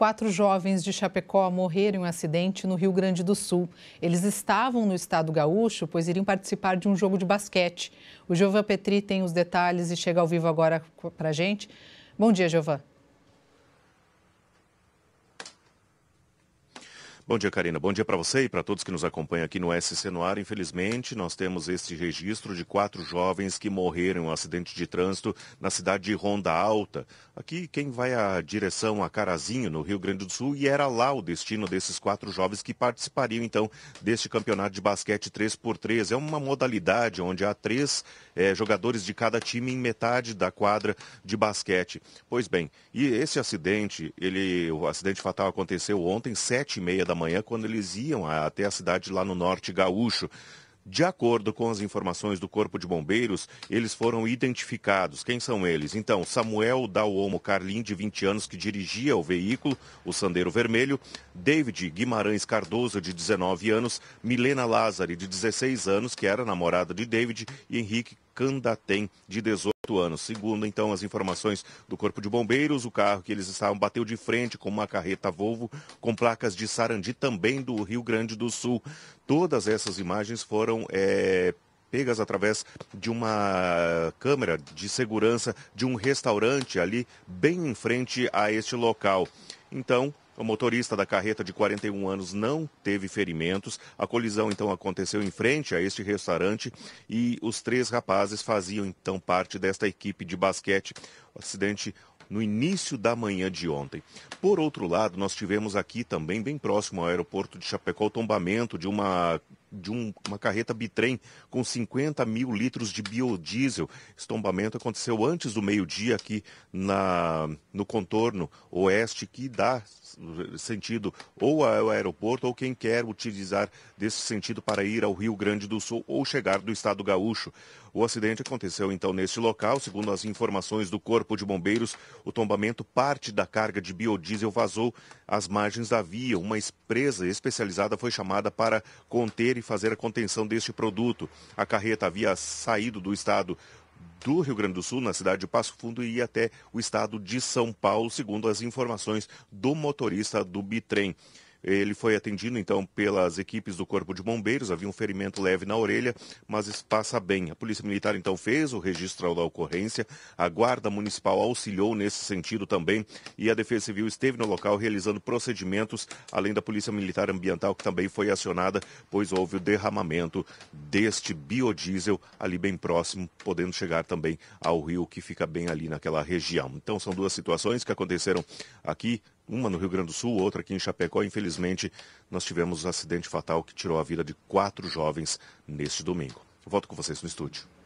quatro jovens de Chapecó morreram em um acidente no Rio Grande do Sul. Eles estavam no estado gaúcho, pois iriam participar de um jogo de basquete. O Giovan Petri tem os detalhes e chega ao vivo agora para a gente. Bom dia, Giovan. Bom dia, Karina. Bom dia para você e para todos que nos acompanham aqui no SC Noir. Infelizmente, nós temos este registro de quatro jovens que morreram em um acidente de trânsito na cidade de Ronda Alta. Aqui, quem vai à direção a Carazinho, no Rio Grande do Sul, e era lá o destino desses quatro jovens que participariam, então, deste campeonato de basquete 3x3. É uma modalidade onde há três é, jogadores de cada time em metade da quadra de basquete. Pois bem, e esse acidente, ele, o acidente fatal aconteceu ontem, sete e meia da manhã, quando eles iam até a cidade lá no norte gaúcho. De acordo com as informações do Corpo de Bombeiros, eles foram identificados. Quem são eles? Então, Samuel Dauomo Carlin, de 20 anos, que dirigia o veículo, o Sandeiro Vermelho, David Guimarães Cardoso, de 19 anos, Milena Lázari, de 16 anos, que era namorada de David, e Henrique Candatem, de 18 28 anos. Segundo, então, as informações do Corpo de Bombeiros, o carro que eles estavam bateu de frente com uma carreta Volvo com placas de Sarandi, também do Rio Grande do Sul. Todas essas imagens foram. É pegas através de uma câmera de segurança de um restaurante ali bem em frente a este local. Então, o motorista da carreta de 41 anos não teve ferimentos. A colisão então aconteceu em frente a este restaurante e os três rapazes faziam então parte desta equipe de basquete. O acidente no início da manhã de ontem. Por outro lado, nós tivemos aqui também, bem próximo ao aeroporto de Chapecó, o tombamento de uma de um, uma carreta bitrem com 50 mil litros de biodiesel. Esse tombamento aconteceu antes do meio-dia aqui na, no contorno oeste, que dá sentido ou ao aeroporto ou quem quer utilizar desse sentido para ir ao Rio Grande do Sul ou chegar do estado gaúcho. O acidente aconteceu então neste local, segundo as informações do Corpo de Bombeiros, o tombamento parte da carga de biodiesel vazou às margens da via. Uma empresa especializada foi chamada para conter e fazer a contenção deste produto. A carreta havia saído do estado do Rio Grande do Sul, na cidade de Passo Fundo, e ia até o estado de São Paulo, segundo as informações do motorista do Bitrem. Ele foi atendido então pelas equipes do Corpo de Bombeiros, havia um ferimento leve na orelha, mas passa bem. A Polícia Militar então fez o registro da ocorrência, a Guarda Municipal auxiliou nesse sentido também e a Defesa Civil esteve no local realizando procedimentos, além da Polícia Militar Ambiental que também foi acionada, pois houve o derramamento deste biodiesel ali bem próximo, podendo chegar também ao rio que fica bem ali naquela região. Então são duas situações que aconteceram aqui uma no Rio Grande do Sul, outra aqui em Chapecó. Infelizmente, nós tivemos um acidente fatal que tirou a vida de quatro jovens neste domingo. volto com vocês no estúdio.